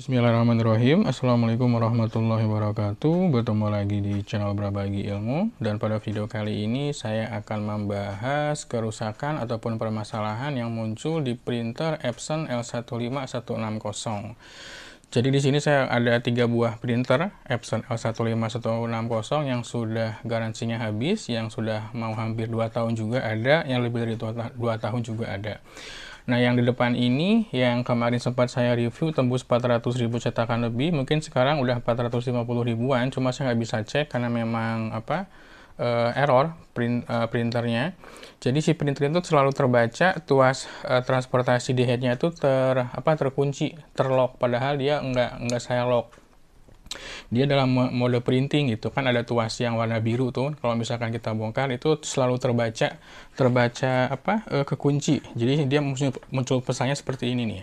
Bismillahirrahmanirrahim Assalamualaikum warahmatullahi wabarakatuh Bertemu lagi di channel Berbagi Ilmu Dan pada video kali ini saya akan membahas kerusakan ataupun permasalahan yang muncul di printer Epson L15160 Jadi di sini saya ada tiga buah printer Epson L15160 yang sudah garansinya habis Yang sudah mau hampir 2 tahun juga ada Yang lebih dari 2 tahun juga ada Nah, yang di depan ini yang kemarin sempat saya review tembus 400 ribu cetakan lebih, mungkin sekarang udah 450 ribuan, cuma saya nggak bisa cek karena memang apa eh, error print, uh, printernya. Jadi si printer itu selalu terbaca tuas uh, transportasi di headnya itu ter apa terkunci, terlock padahal dia nggak nggak saya lock dia dalam mode printing gitu kan ada tuas yang warna biru tuh kalau misalkan kita bongkar itu selalu terbaca terbaca apa e, kekunci jadi dia muncul, pesannya seperti ini nih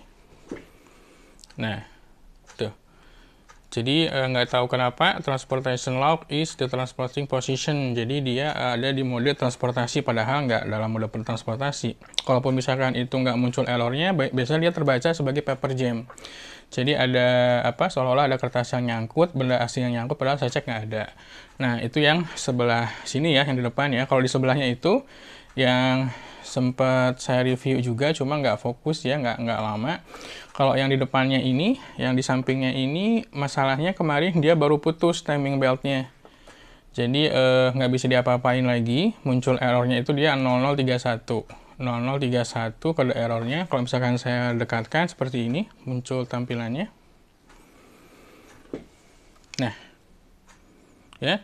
nah tuh jadi eh, nggak e, tahu kenapa transportation lock is the transporting position jadi dia eh, ada di mode transportasi padahal nggak dalam mode transportasi kalaupun misalkan itu nggak muncul errornya biasanya dia terbaca sebagai paper jam jadi ada apa seolah-olah ada kertas yang nyangkut, benda asing yang nyangkut padahal saya cek nggak ada. Nah, itu yang sebelah sini ya, yang di depan ya. Kalau di sebelahnya itu yang sempat saya review juga cuma nggak fokus ya nggak nggak lama kalau yang di depannya ini yang di sampingnya ini masalahnya kemarin dia baru putus timing beltnya jadi eh, nggak bisa diapa-apain lagi muncul errornya itu dia 0031 0031 kode errornya kalau misalkan saya dekatkan seperti ini muncul tampilannya nah ya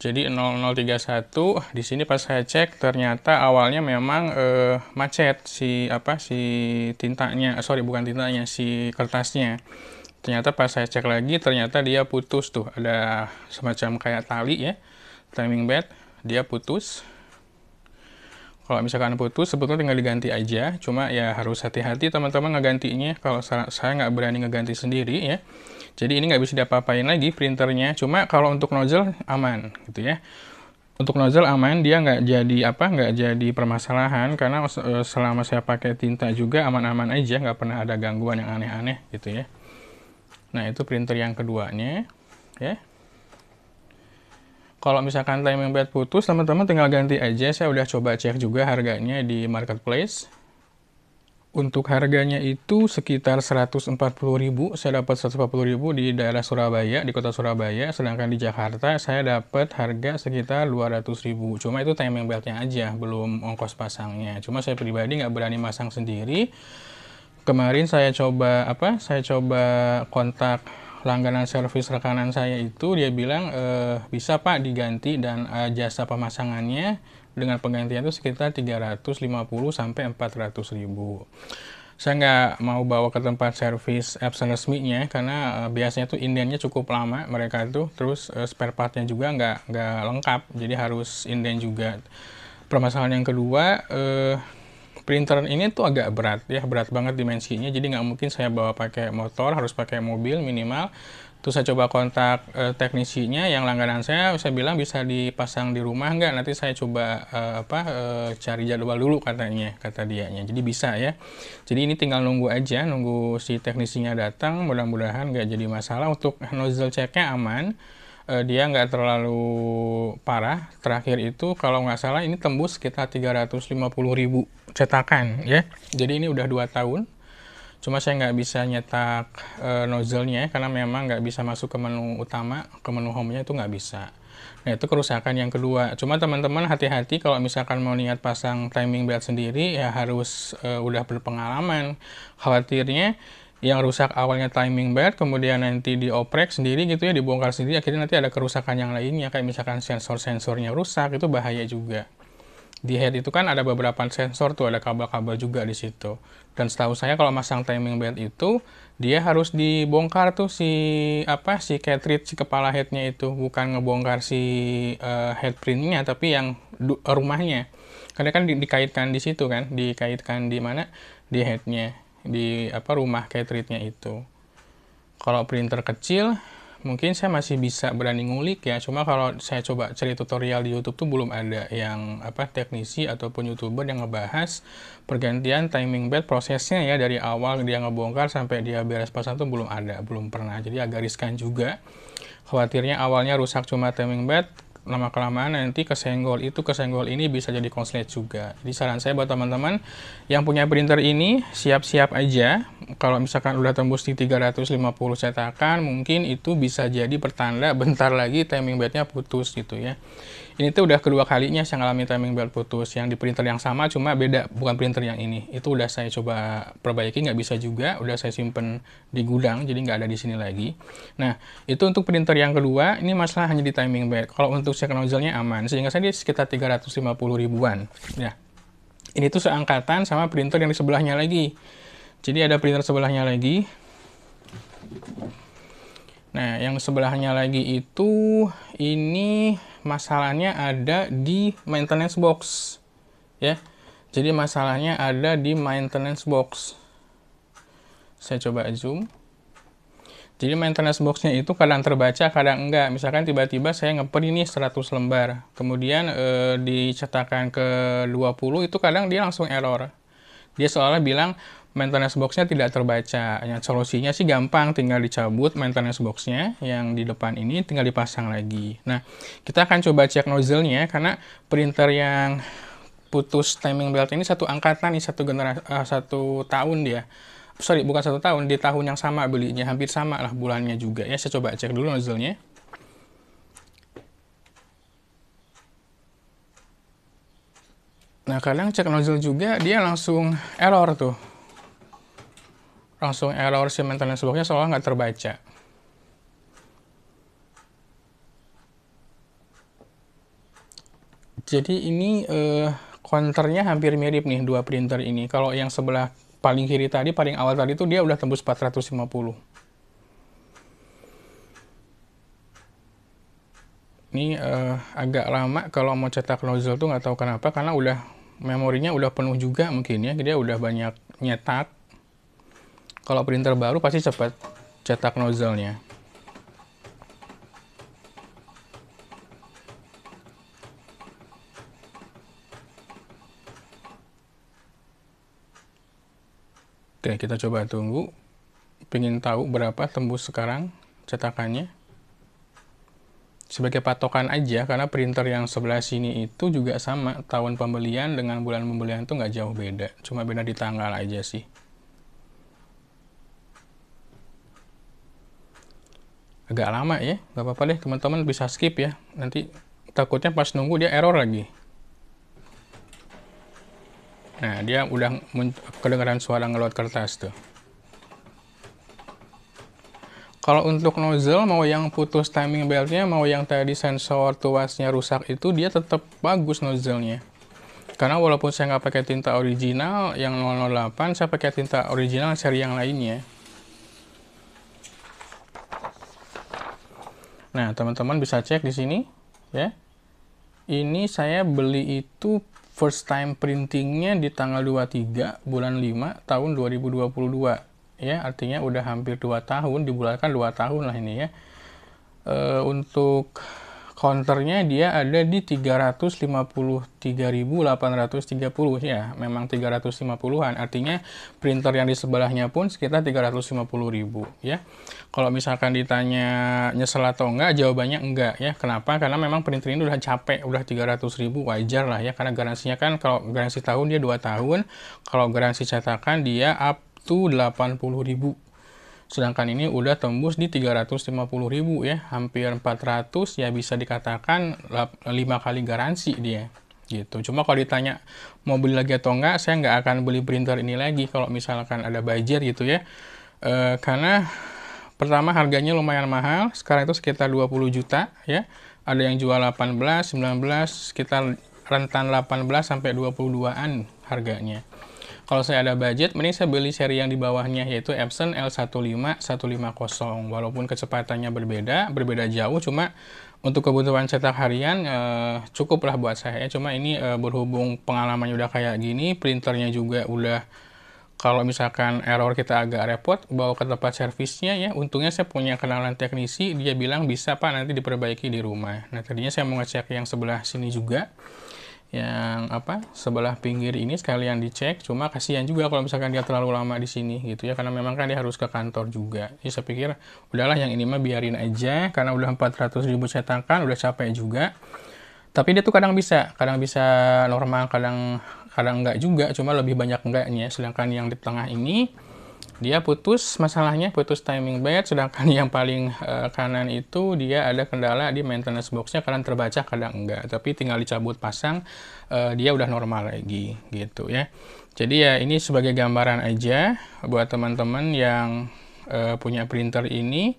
jadi 0031 di sini pas saya cek ternyata awalnya memang eh, macet si apa si tintanya eh, sorry bukan tintanya si kertasnya ternyata pas saya cek lagi ternyata dia putus tuh ada semacam kayak tali ya timing bed dia putus kalau misalkan putus sebetulnya tinggal diganti aja cuma ya harus hati-hati teman-teman ngegantinya kalau saya nggak berani ngeganti sendiri ya jadi ini nggak bisa diapa-apain lagi printernya cuma kalau untuk nozzle aman gitu ya untuk nozzle aman dia nggak jadi apa nggak jadi permasalahan karena e, selama saya pakai tinta juga aman-aman aja nggak pernah ada gangguan yang aneh-aneh gitu ya nah itu printer yang keduanya ya kalau misalkan timing belt putus, teman-teman tinggal ganti aja. Saya udah coba cek juga harganya di marketplace. Untuk harganya itu sekitar 140.000, saya dapat 140.000 di daerah Surabaya, di kota Surabaya, sedangkan di Jakarta saya dapat harga sekitar 200.000. Cuma itu timing beltnya aja, belum ongkos pasangnya. Cuma saya pribadi nggak berani masang sendiri. Kemarin saya coba apa? Saya coba kontak langganan servis rekanan saya itu dia bilang e, bisa Pak diganti dan e, jasa pemasangannya dengan penggantian itu sekitar 350 sampai 400 ribu. Saya nggak mau bawa ke tempat servis Epson resminya karena e, biasanya tuh indennya cukup lama mereka tuh terus e, spare partnya juga nggak nggak lengkap jadi harus inden juga. Permasalahan yang kedua e, printer ini tuh agak berat ya berat banget dimensinya jadi nggak mungkin saya bawa pakai motor harus pakai mobil minimal terus saya coba kontak e, teknisinya yang langganan saya bisa bilang bisa dipasang di rumah nggak nanti saya coba e, apa e, cari jadwal dulu katanya kata dianya jadi bisa ya jadi ini tinggal nunggu aja nunggu si teknisinya datang mudah-mudahan nggak jadi masalah untuk nozzle checknya aman uh, dia nggak terlalu parah. Terakhir itu kalau nggak salah ini tembus sekitar 350 ribu cetakan ya. Jadi ini udah dua tahun. Cuma saya nggak bisa nyetak uh, nozzle-nya ya, karena memang nggak bisa masuk ke menu utama, ke menu home-nya itu nggak bisa. Nah itu kerusakan yang kedua. Cuma teman-teman hati-hati kalau misalkan mau niat pasang timing belt sendiri ya harus uh, udah berpengalaman. Khawatirnya yang rusak awalnya timing belt, kemudian nanti dioprek sendiri gitu ya, dibongkar sendiri, akhirnya nanti ada kerusakan yang lainnya, kayak misalkan sensor-sensornya rusak, itu bahaya juga. Di head itu kan ada beberapa sensor tuh, ada kabel-kabel juga di situ. Dan setahu saya kalau masang timing belt itu, dia harus dibongkar tuh si apa si cartridge si kepala headnya itu, bukan ngebongkar si uh, head printnya, tapi yang rumahnya. Karena kan di dikaitkan di situ kan, dikaitkan di mana di headnya di apa rumah cartridge-nya itu. Kalau printer kecil, mungkin saya masih bisa berani ngulik ya. Cuma kalau saya coba cari tutorial di YouTube tuh belum ada yang apa teknisi ataupun YouTuber yang ngebahas pergantian timing belt prosesnya ya dari awal dia ngebongkar sampai dia beres pasang tuh belum ada, belum pernah. Jadi agak riskan juga. Khawatirnya awalnya rusak cuma timing belt, lama kelamaan nanti kesenggol itu kesenggol ini bisa jadi konslet juga. Jadi saran saya buat teman-teman yang punya printer ini siap-siap aja kalau misalkan udah tembus di 350 cetakan mungkin itu bisa jadi pertanda bentar lagi timing bednya putus gitu ya ini tuh udah kedua kalinya saya ngalami timing belt putus yang di printer yang sama cuma beda bukan printer yang ini itu udah saya coba perbaiki nggak bisa juga udah saya simpen di gudang jadi nggak ada di sini lagi nah itu untuk printer yang kedua ini masalah hanya di timing belt kalau untuk second nozzle-nya aman sehingga saya di sekitar 350 ribuan ya ini tuh seangkatan sama printer yang di sebelahnya lagi jadi ada printer sebelahnya lagi Nah, yang sebelahnya lagi itu ini masalahnya ada di maintenance box. Ya. Jadi masalahnya ada di maintenance box. Saya coba zoom. Jadi maintenance boxnya itu kadang terbaca, kadang enggak. Misalkan tiba-tiba saya ngeprint ini 100 lembar. Kemudian e, eh, dicetakan ke 20 itu kadang dia langsung error. Dia soalnya bilang maintenance boxnya tidak terbaca. Yang solusinya sih gampang, tinggal dicabut maintenance boxnya yang di depan ini, tinggal dipasang lagi. Nah, kita akan coba cek nozzle-nya karena printer yang putus timing belt ini satu angkatan nih satu generasi uh, eh, satu tahun dia sorry bukan satu tahun di tahun yang sama belinya hampir sama lah bulannya juga ya saya coba cek dulu nozzle-nya Nah, kadang cek nozzle juga dia langsung error tuh. Langsung error si maintenance blocknya seolah nggak terbaca. Jadi ini eh, counternya hampir mirip nih dua printer ini. Kalau yang sebelah paling kiri tadi, paling awal tadi itu dia udah tembus 450. Ini eh, agak lama kalau mau cetak nozzle tuh nggak tahu kenapa karena udah memorinya udah penuh juga mungkin ya dia udah banyak nyetak kalau printer baru pasti cepat cetak nozzle-nya Oke, kita coba tunggu. Pengen tahu berapa tembus sekarang cetakannya sebagai patokan aja karena printer yang sebelah sini itu juga sama tahun pembelian dengan bulan pembelian itu nggak jauh beda cuma beda di tanggal aja sih agak lama ya nggak apa-apa deh teman-teman bisa skip ya nanti takutnya pas nunggu dia error lagi nah dia udah kedengaran suara ngeload kertas tuh kalau untuk nozzle, mau yang putus timing beltnya, mau yang tadi sensor tuasnya rusak itu, dia tetap bagus nozzle-nya. Karena walaupun saya nggak pakai tinta original yang 008, saya pakai tinta original seri yang lainnya. Nah, teman-teman bisa cek di sini, ya. Ini saya beli itu first time printingnya di tanggal 23 bulan 5 tahun 2022 ya artinya udah hampir dua tahun dibulatkan dua tahun lah ini ya e, untuk counternya dia ada di 353.830 ya memang 350-an artinya printer yang di sebelahnya pun sekitar 350.000 ya kalau misalkan ditanya nyesel atau enggak jawabannya enggak ya kenapa karena memang printer ini udah capek udah 300.000 wajar lah ya karena garansinya kan kalau garansi tahun dia 2 tahun kalau garansi cetakan dia up 80.000 sedangkan ini udah tembus di 350.000 ya hampir 400 ya bisa dikatakan 5 kali garansi dia gitu cuma kalau ditanya mau beli lagi atau enggak saya nggak akan beli printer ini lagi kalau misalkan ada budget gitu ya e, karena pertama harganya lumayan mahal sekarang itu sekitar 20 juta ya ada yang jual 18 19 sekitar rentan 18 sampai 22an harganya kalau saya ada budget, mending saya beli seri yang di bawahnya, yaitu Epson L15150. Walaupun kecepatannya berbeda, berbeda jauh, cuma untuk kebutuhan cetak harian eh, cukuplah buat saya. Cuma ini eh, berhubung pengalamannya udah kayak gini, printernya juga udah kalau misalkan error kita agak repot, bawa ke tempat servisnya ya. Untungnya saya punya kenalan teknisi, dia bilang bisa pak nanti diperbaiki di rumah. Nah tadinya saya mau ngecek yang sebelah sini juga yang apa sebelah pinggir ini sekalian dicek cuma kasihan juga kalau misalkan dia terlalu lama di sini gitu ya karena memang kan dia harus ke kantor juga jadi saya pikir udahlah yang ini mah biarin aja karena udah 400 ribu cetakan udah capek juga tapi dia tuh kadang bisa kadang bisa normal kadang kadang enggak juga cuma lebih banyak enggaknya sedangkan yang di tengah ini dia putus masalahnya putus timing bed sedangkan yang paling uh, kanan itu dia ada kendala di maintenance boxnya kadang terbaca kadang enggak tapi tinggal dicabut pasang uh, dia udah normal lagi gitu ya jadi ya ini sebagai gambaran aja buat teman-teman yang uh, punya printer ini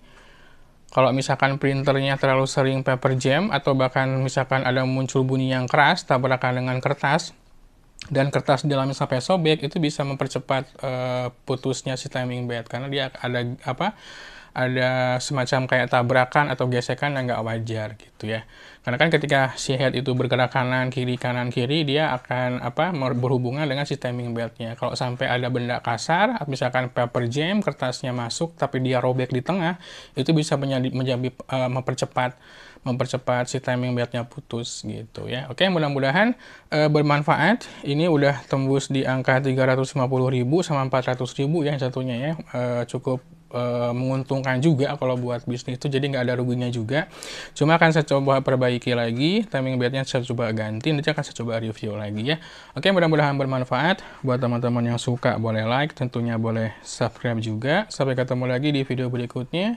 kalau misalkan printernya terlalu sering paper jam atau bahkan misalkan ada muncul bunyi yang keras tabrakan dengan kertas dan kertas di dalamnya sampai sobek itu bisa mempercepat uh, putusnya si timing belt karena dia ada apa ada semacam kayak tabrakan atau gesekan yang nggak wajar gitu ya karena kan ketika si head itu bergerak kanan kiri kanan kiri dia akan apa berhubungan dengan si timing beltnya kalau sampai ada benda kasar misalkan paper jam kertasnya masuk tapi dia robek di tengah itu bisa menjadi, menjadi uh, mempercepat mempercepat si timing beltnya putus gitu ya. Oke, mudah-mudahan e, bermanfaat. Ini udah tembus di angka 350.000 sama 400.000 ya, yang satunya ya. E, cukup e, menguntungkan juga kalau buat bisnis itu jadi nggak ada ruginya juga cuma akan saya coba perbaiki lagi timing bednya saya coba ganti nanti akan saya coba review lagi ya oke mudah-mudahan bermanfaat buat teman-teman yang suka boleh like tentunya boleh subscribe juga sampai ketemu lagi di video berikutnya